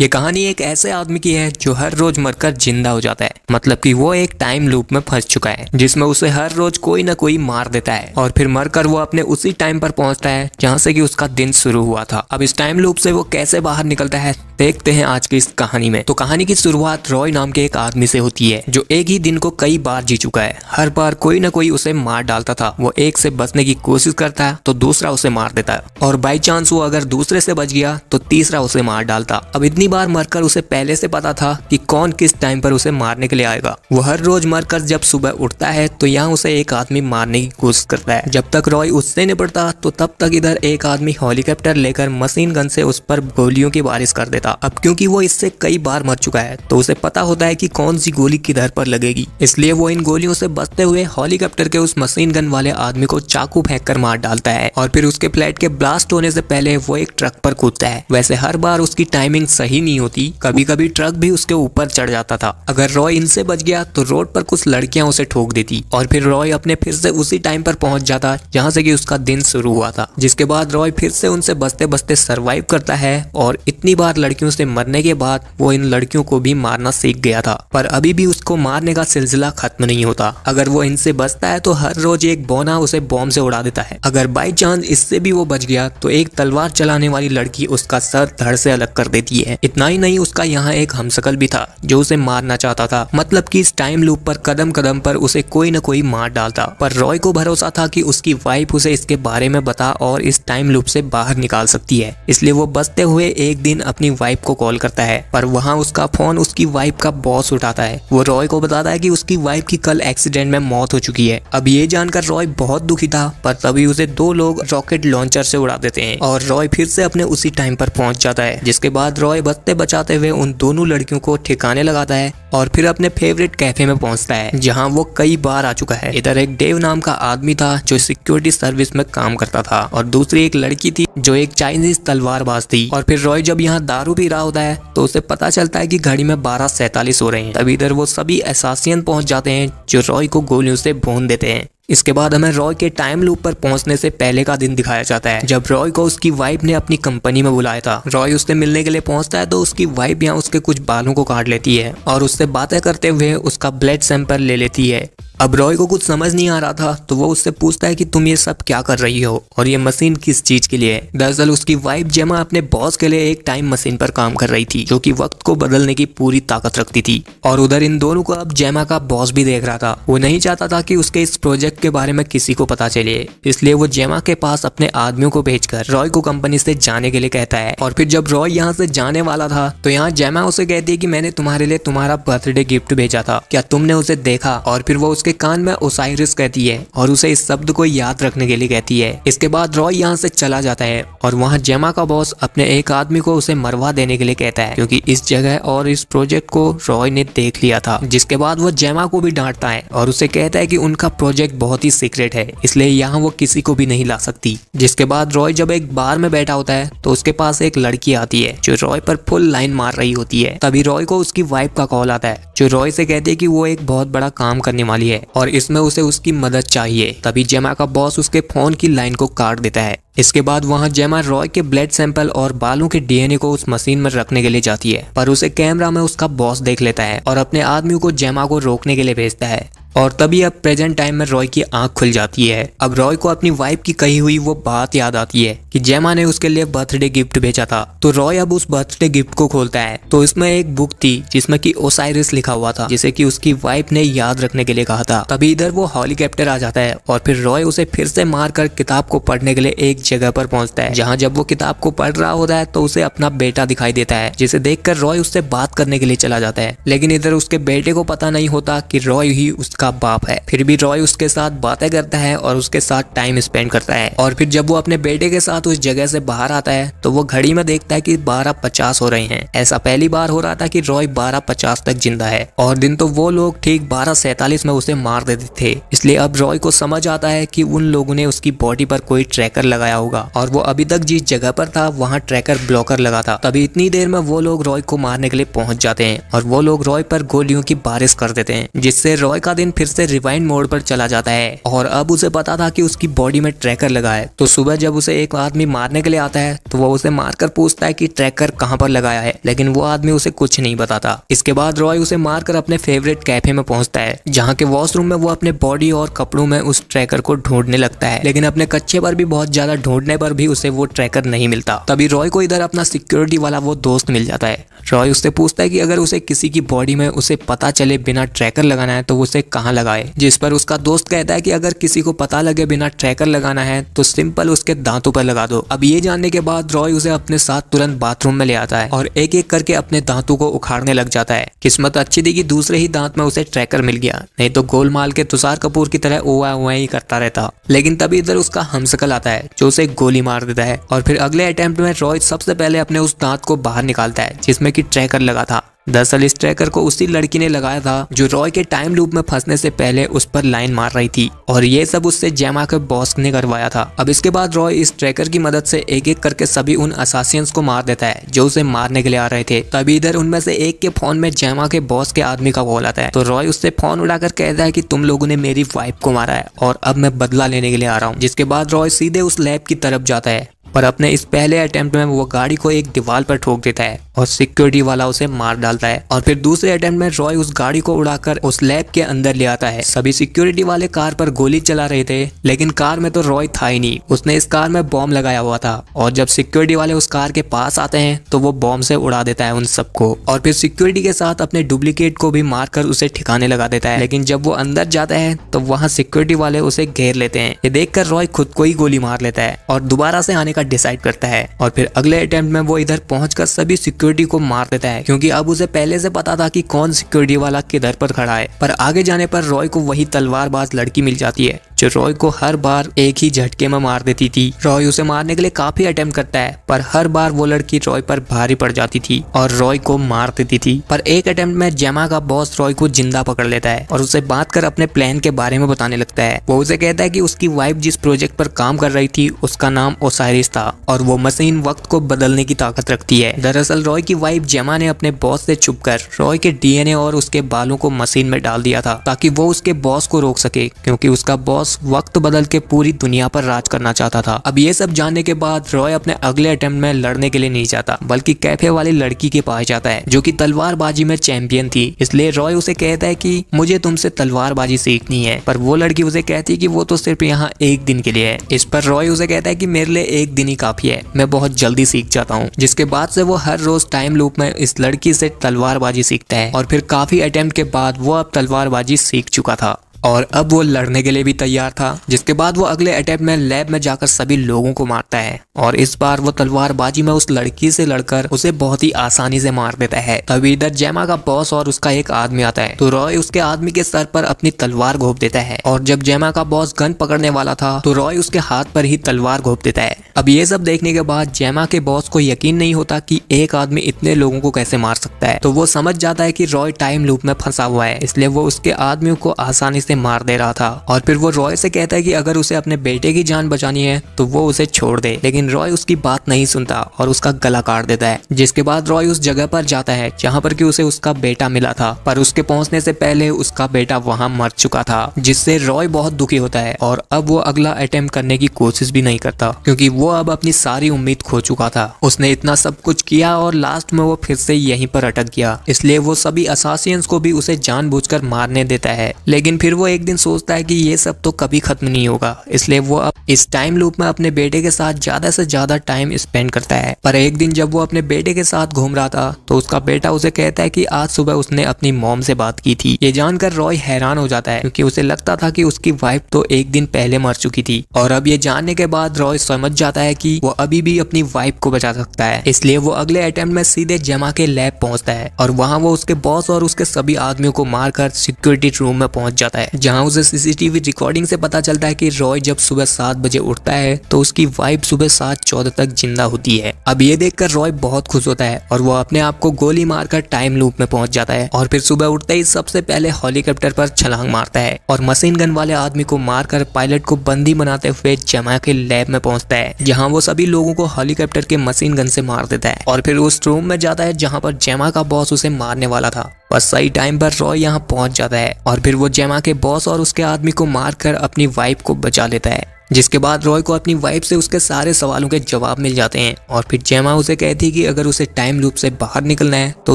ये कहानी एक ऐसे आदमी की है जो हर रोज मरकर जिंदा हो जाता है मतलब कि वो एक टाइम लूप में फंस चुका है जिसमें उसे हर रोज कोई ना कोई मार देता है और फिर मरकर वो अपने उसी टाइम पर पहुंचता है जहाँ से कि उसका दिन शुरू हुआ था अब इस टाइम लूप से वो कैसे बाहर निकलता है देखते हैं आज की इस कहानी में तो कहानी की शुरुआत रॉय नाम के एक आदमी से होती है जो एक ही दिन को कई बार जी चुका है हर बार कोई ना कोई उसे मार डालता था वो एक से बचने की कोशिश करता है तो दूसरा उसे मार देता है और बाई चांस वो अगर दूसरे से बच गया तो तीसरा उसे मार डालता अब इतनी कितनी बार मरकर उसे पहले से पता था कि कौन किस टाइम पर उसे मारने के लिए आएगा वो हर रोज मरकर जब सुबह उठता है तो यहाँ उसे एक आदमी मारने की कोशिश करता है जब तक रॉय उससे निपटता तो तब तक इधर एक आदमी हेलीकॉप्टर लेकर मशीन गन से उस पर गोलियों की बारिश कर देता अब क्योंकि वो इससे कई बार मर चुका है तो उसे पता होता है की कौन सी गोली किधर पर लगेगी इसलिए वो इन गोलियों से बचते हुए हॉलीकॉप्टर के उस मशीन गन वाले आदमी को चाकू फेंक कर मार डालता है और फिर उसके फ्लैट के ब्लास्ट होने से पहले वो एक ट्रक पर कूदता है वैसे हर बार उसकी टाइमिंग सही ही नहीं होती कभी कभी ट्रक भी उसके ऊपर चढ़ जाता था अगर रॉय इनसे बच गया तो रोड पर कुछ लड़कियां उसे ठोक देती और फिर रॉय अपने फिर से उसी टाइम पर पहुंच जाता जहां से कि उसका दिन शुरू हुआ था जिसके बाद रॉय फिर से उनसे बसते बसते सरवाइव करता है और इतनी बार लड़कियों से मरने के बाद वो इन लड़कियों को भी मारना सीख गया था पर अभी भी उसको मारने का सिलसिला खत्म नहीं होता अगर वो इनसे बचता है तो हर रोज एक बोना उसे बॉम्ब से उड़ा देता है अगर बाई चांस इससे भी वो बच गया तो एक तलवार चलाने वाली लड़की उसका सर धड़ से अलग कर देती है इतना ही नहीं उसका यहाँ एक हमसकल भी था जो उसे मारना चाहता था मतलब कि इस टाइम लूप पर कदम कदम पर उसे कोई न कोई मार डालता पर रॉय को भरोसा था कि उसकी वाइफ उसे इसके बारे में बता और इस टाइम लूप से बाहर निकाल सकती है इसलिए वो बसते हुए एक दिन अपनी वाइफ को कॉल करता है पर वहाँ उसका फोन उसकी वाइफ का बॉस उठाता है वो रॉय को बताता है की उसकी वाइफ की कल एक्सीडेंट में मौत हो चुकी है अब ये जानकर रॉय बहुत दुखी था पर तभी उसे दो लोग रॉकेट लॉन्चर से उड़ा देते हैं और रॉय फिर से अपने उसी टाइम पर पहुंच जाता है जिसके बाद रॉय बस रखते बचाते हुए उन दोनों लड़कियों को ठिकाने लगाता है और फिर अपने फेवरेट कैफे में पहुंचता है जहां वो कई बार आ चुका है इधर एक देव नाम का आदमी था जो सिक्योरिटी सर्विस में काम करता था और दूसरी एक लड़की थी जो एक चाइनीज तलवारबाज थी और फिर रॉय जब यहाँ दारू पी रहा होता है तो उसे पता चलता है की घड़ी में बारह सैतालीस हो रहे हैं तब इधर वो सभी एसासियन पहुंच जाते हैं जो रॉय को गोलियों से भून देते हैं इसके बाद हमें रॉय के टाइम लूप पर पहुंचने से पहले का दिन दिखाया जाता है जब रॉय को उसकी वाइफ ने अपनी कंपनी में बुलाया था रॉय उससे मिलने के लिए पहुंचता है तो उसकी वाइफ यहाँ उसके कुछ बालों को काट लेती है और उससे बातें करते हुए उसका ब्लड सैंपल ले लेती है अब रॉय को कुछ समझ नहीं आ रहा था तो वो उससे पूछता है कि तुम ये सब क्या कर रही हो और ये मशीन किस चीज के लिए है दरअसल उसकी वाइफ जेमा अपने बॉस के लिए एक टाइम मशीन पर काम कर रही थी जो कि वक्त को बदलने की पूरी ताकत रखती थी और उधर इन दोनों को अब जेमा का बॉस भी देख रहा था वो नहीं चाहता था की उसके इस प्रोजेक्ट के बारे में किसी को पता चले इसलिए वो जेमा के पास अपने आदमियों को भेज रॉय को कंपनी से जाने के लिए कहता है और फिर जब रॉय यहाँ से जाने वाला था तो यहाँ जेमा उसे कहती है की मैंने तुम्हारे लिए तुम्हारा बर्थडे गिफ्ट भेजा था क्या तुमने उसे देखा और फिर वो उसके कान में ओसाइरिस कहती है और उसे इस शब्द को याद रखने के लिए कहती है इसके बाद रॉय यहाँ से चला जाता है और वहाँ जेमा का बॉस अपने एक आदमी को उसे मरवा देने के लिए कहता है क्योंकि इस जगह और इस प्रोजेक्ट को रॉय ने देख लिया था जिसके बाद वो जेमा को भी डांटता है और उसे कहता है की उनका प्रोजेक्ट बहुत ही सीक्रेट है इसलिए यहाँ वो किसी को भी नहीं ला सकती जिसके बाद रॉय जब एक बार में बैठा होता है तो उसके पास एक लड़की आती है जो रॉय पर फुल लाइन मार रही होती है तभी रॉय को उसकी वाइफ का कॉल आता है जो रॉय से कहती है की वो एक बहुत बड़ा काम करने वाली है है और इसमें उसे उसकी मदद चाहिए तभी जेमा का बॉस उसके फोन की लाइन को काट देता है इसके बाद वहाँ जेमा रॉय के ब्लड सैंपल और बालों के डीएनए को उस मशीन में रखने के लिए जाती है पर उसे कैमरा में उसका बॉस देख लेता है और अपने आदमी को जेमा को रोकने के लिए भेजता है और तभी अब प्रेजेंट टाइम में रॉय की आंख खुल जाती है अब रॉय को अपनी वाइफ की कही हुई वो बात याद आती है कि जेमा ने उसके लिए बर्थडे गिफ्ट भेजा था तो रॉय अब उस बर्थडे गिफ्ट को खोलता है तो इसमें एक बुक थी जिसमें कि ओसाइरिस लिखा हुआ था जिसे कि उसकी वाइफ ने याद रखने के लिए कहा था तभी इधर वो हॉलीकॉप्टर आ जाता है और फिर रॉय उसे फिर से मारकर किताब को पढ़ने के लिए एक जगह पर पहुंचता है जहाँ जब वो किताब को पढ़ रहा होता है तो उसे अपना बेटा दिखाई देता है जिसे देखकर रॉय उससे बात करने के लिए चला जाता है लेकिन इधर उसके बेटे को पता नहीं होता की रॉय ही उसका उसका बाप है फिर भी रॉय उसके साथ बातें करता है और उसके साथ टाइम स्पेंड करता है और फिर जब वो अपने बेटे के साथ उस जगह से बाहर आता है तो वो घड़ी में देखता है कि बारह पचास हो रहे हैं ऐसा पहली बार हो रहा था कि रॉय बारह पचास तक जिंदा है और दिन तो वो लोग ठीक बारह सैतालीस में उसे मार देते थे इसलिए अब रॉय को समझ आता है की उन लोगों ने उसकी बॉडी पर कोई ट्रैकर लगाया होगा और वो अभी तक जिस जगह पर था वहाँ ट्रैकर ब्लॉकर लगा था तभी इतनी देर में वो लोग रॉय को मारने के लिए पहुंच जाते हैं और वो लोग रॉय पर गोलियों की बारिश कर देते हैं जिससे रॉय का दिन फिर से रिवाइंड मोड पर चला जाता है और अब उसे पता था कि उसकी बॉडी में ट्रैकर लगा है तो सुबह जब उसे एक आदमी मारने के लिए आता है तो वो उसे मारकर पूछता है कि ट्रैकर कहां पर लगाया है लेकिन वो आदमी उसे कुछ नहीं बताता इसके बाद रॉय उसे मारकर अपने फेवरेट कैफे में पहुंचता है जहाँ के वॉशरूम में वो अपने बॉडी और कपड़ों में उस ट्रैकर को ढूंढने लगता है लेकिन अपने कच्चे पर भी बहुत ज्यादा ढूंढने पर भी उसे वो ट्रैकर नहीं मिलता तभी रॉय को इधर अपना सिक्योरिटी वाला वो दोस्त मिल जाता है रॉय उससे पूछता है कि अगर उसे किसी की बॉडी में उसे पता चले बिना ट्रैकर लगाना है तो उसे कहाँ लगाए जिस पर उसका दोस्त कहता है कि अगर किसी को पता लगे बिना ट्रैकर लगाना है तो सिंपल उसके दांतों पर लगा दो अब ये जानने के बाद रॉय उसे अपने साथ तुरंत बाथरूम में ले आता है और एक एक करके अपने दांतों को उखाड़ने लग जाता है किस्मत अच्छी थी कि दूसरे ही दांत में उसे ट्रैकर मिल गया नहीं तो गोलमाल के तुषार कपूर की तरह ओवा ओवा ही करता रहता लेकिन तभी इधर उसका हमसकल आता है जो उसे गोली मार देता है और फिर अगले अटेम्प्ट में रॉय सबसे पहले अपने उस दांत को बाहर निकालता है जिसमे की ट्रैकर लगा था दरअसल इस ट्रैकर को उसी लड़की ने लगाया था जो रॉय के टाइम लूप में फंसने से पहले उस पर लाइन मार रही थी और ये सब उससे जैमा के बॉस ने करवाया था अब इसके बाद रॉय इस ट्रैकर की मदद से एक एक करके सभी उन असासियंस को मार देता है जो उसे मारने के लिए आ रहे थे तभी इधर उनमें से एक के फोन में जैमा के बॉस के आदमी का कॉल आता है तो रॉय उससे फोन उड़ाकर कहता है की तुम लोगों ने मेरी वाइफ को मारा है और अब मैं बदला लेने के लिए आ रहा हूँ जिसके बाद रॉय सीधे उस लैब की तरफ जाता है पर अपने इस पहले अटेम्प्ट में वो गाड़ी को एक दीवार पर ठोक देता है और सिक्योरिटी वाला उसे मार डालता है और फिर दूसरे अटेम्प्ट में रॉय उस गाड़ी को उड़ाकर उस लैब के अंदर ले आता है सभी सिक्योरिटी वाले कार पर गोली चला रहे थे लेकिन कार में तो रॉय था ही नहीं उसने इस कार में बॉम्ब लगाया हुआ था और जब सिक्योरिटी वाले उस कार के पास आते हैं तो वो बॉम्ब से उड़ा देता है उन सबको और फिर सिक्योरिटी के साथ अपने डुप्लीकेट को भी मारकर उसे ठिकाने लगा देता है लेकिन जब वो अंदर जाता है तो वहाँ सिक्योरिटी वाले उसे घेर लेते हैं ये देखकर रॉय खुद को ही गोली मार लेता है और दोबारा से आने का डिसाइड करता है और फिर अगले अटेम्प्ट में वो इधर पहुंचकर सभी सिक्योरिटी सिक्योरिटी को मार देता है क्योंकि अब उसे पहले से पता था कि कौन सिक्योरिटी वाला किधर पर खड़ा है पर आगे जाने पर रॉय को वही तलवारबाज लड़की मिल जाती है जो रॉय को हर बार एक ही झटके में मार देती थी रॉय उसे मारने के लिए काफी अटेम्प्ट करता है पर हर बार वो लड़की रॉय पर भारी पड़ जाती थी और रॉय को मार देती थी पर एक अटेम्प्ट में जेमा का बॉस रॉय को जिंदा पकड़ लेता है और उसे बात कर अपने प्लान के बारे में बताने लगता है वो उसे कहता है की उसकी वाइफ जिस प्रोजेक्ट पर काम कर रही थी उसका नाम ओसाइरिस था और वो मशीन वक्त को बदलने की ताकत रखती है दरअसल रॉय की वाइफ जेमा ने अपने बॉस से छुप रॉय के डीएनए और उसके बालों को मशीन में डाल दिया था ताकि वो उसके बॉस को रोक सके क्योंकि उसका बॉस बॉस वक्त बदल के पूरी दुनिया पर राज करना चाहता था अब ये सब जानने के बाद रॉय अपने अगले अटेम्प्ट में लड़ने के लिए नहीं जाता बल्कि कैफे वाली लड़की के पास जाता है जो की तलवारबाजी में चैंपियन थी इसलिए रॉय उसे कहता है की मुझे तुमसे तलवारबाजी सीखनी है पर वो लड़की उसे कहती है की वो तो सिर्फ यहाँ एक दिन के लिए है इस पर रॉय उसे कहता है की मेरे लिए एक दिन ही काफी है मैं बहुत जल्दी सीख जाता हूँ जिसके बाद से वो हर रोज टाइम लूप में इस लड़की से तलवारबाजी सीखता है और फिर काफी अटेम्प्ट के बाद वो अब तलवारबाजी सीख चुका था और अब वो लड़ने के लिए भी तैयार था जिसके बाद वो अगले अटैक में लैब में जाकर सभी लोगों को मारता है और इस बार वो तलवारबाजी में उस लड़की से लड़कर उसे बहुत ही आसानी से मार देता है तभी इधर जैमा का बॉस और उसका एक आदमी आता है तो रॉय उसके आदमी के सर पर अपनी तलवार घोप देता है और जब जैमा का बॉस गन पकड़ने वाला था तो रॉय उसके हाथ पर ही तलवार घोप देता है अब ये सब देखने के बाद जैमा के बॉस को यकीन नहीं होता की एक आदमी इतने लोगों को कैसे मार सकता है तो वो समझ जाता है की रॉय टाइम लूप में फंसा हुआ है इसलिए वो उसके आदमियों को आसानी से मार दे रहा था और फिर वो रॉय से कहता है कि अगर उसे अपने बेटे की जान बचानी है तो वो उसे छोड़ दे लेकिन रॉय उसकी बात नहीं सुनता और उसका गला काट देता है जिसके बाद रॉय उस जगह पर जाता है जहाँ पर की उसे उसका बेटा मिला था पर उसके पहुँचने से पहले उसका बेटा वहाँ मर चुका था जिससे रॉय बहुत दुखी होता है और अब वो अगला अटेम्प्ट करने की कोशिश भी नहीं करता क्योंकि वो अब अपनी सारी उम्मीद खो चुका था उसने इतना सब कुछ किया और लास्ट में वो फिर से यहीं पर अटक गया इसलिए वो सभी असासियंस को भी उसे जानबूझकर मारने देता है लेकिन फिर वो एक दिन सोचता है कि ये सब तो कभी ख़त्म नहीं होगा इसलिए वो अब इस टाइम लूप में अपने बेटे के साथ ज़्यादा से ज़्यादा टाइम स्पेंड करता है पर एक दिन जब वो अपने बेटे के साथ घूम रहा था तो उसका बेटा उसे कहता है कि आज सुबह उसने अपनी मॉम से बात की थी ये जानकर रॉय हैरान हो जाता है क्योंकि उसे लगता था कि उसकी वाइफ तो एक दिन पहले मर चुकी थी और अब ये जानने के बाद रॉय समझ जाता है कि वो अभी भी अपनी वाइफ को बचा सकता है इसलिए वो अगले अटेम्प्ट में सीधे जमा के लैब पहुंचता है और वहाँ वो उसके बॉस और उसके सभी आदमियों को मारकर सिक्योरिटी रूम में पहुंच जाता है है जहाँ उसे सीसीटीवी रिकॉर्डिंग से पता चलता है कि रॉय जब सुबह सात बजे उठता है तो उसकी वाइफ सुबह सात चौदह तक जिंदा होती है अब ये देखकर रॉय बहुत खुश होता है और वो अपने आप को गोली मारकर टाइम लूप में पहुंच जाता है और फिर सुबह उठते ही सबसे पहले हेलीकॉप्टर पर छलांग मारता है और मशीन गन वाले आदमी को मारकर पायलट को बंदी बनाते हुए जमा के लैब में पहुंचता है जहाँ वो सभी लोगों को हेलीकॉप्टर के मशीन गन से मार देता है और फिर उस रूम में जाता है जहाँ पर जमा का बॉस उसे मारने वाला था बस सही टाइम पर रॉय यहाँ पहुंच जाता है और फिर वो जेमा के बॉस और उसके आदमी को मारकर अपनी वाइफ को बचा लेता है जिसके बाद रॉय को अपनी वाइफ से उसके सारे सवालों के जवाब मिल जाते हैं और फिर जेमा उसे कहती है कि अगर उसे टाइम लूप से बाहर निकलना है तो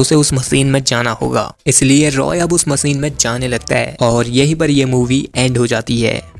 उसे उस मशीन में जाना होगा इसलिए रॉय अब उस मशीन में जाने लगता है और यही पर यह मूवी एंड हो जाती है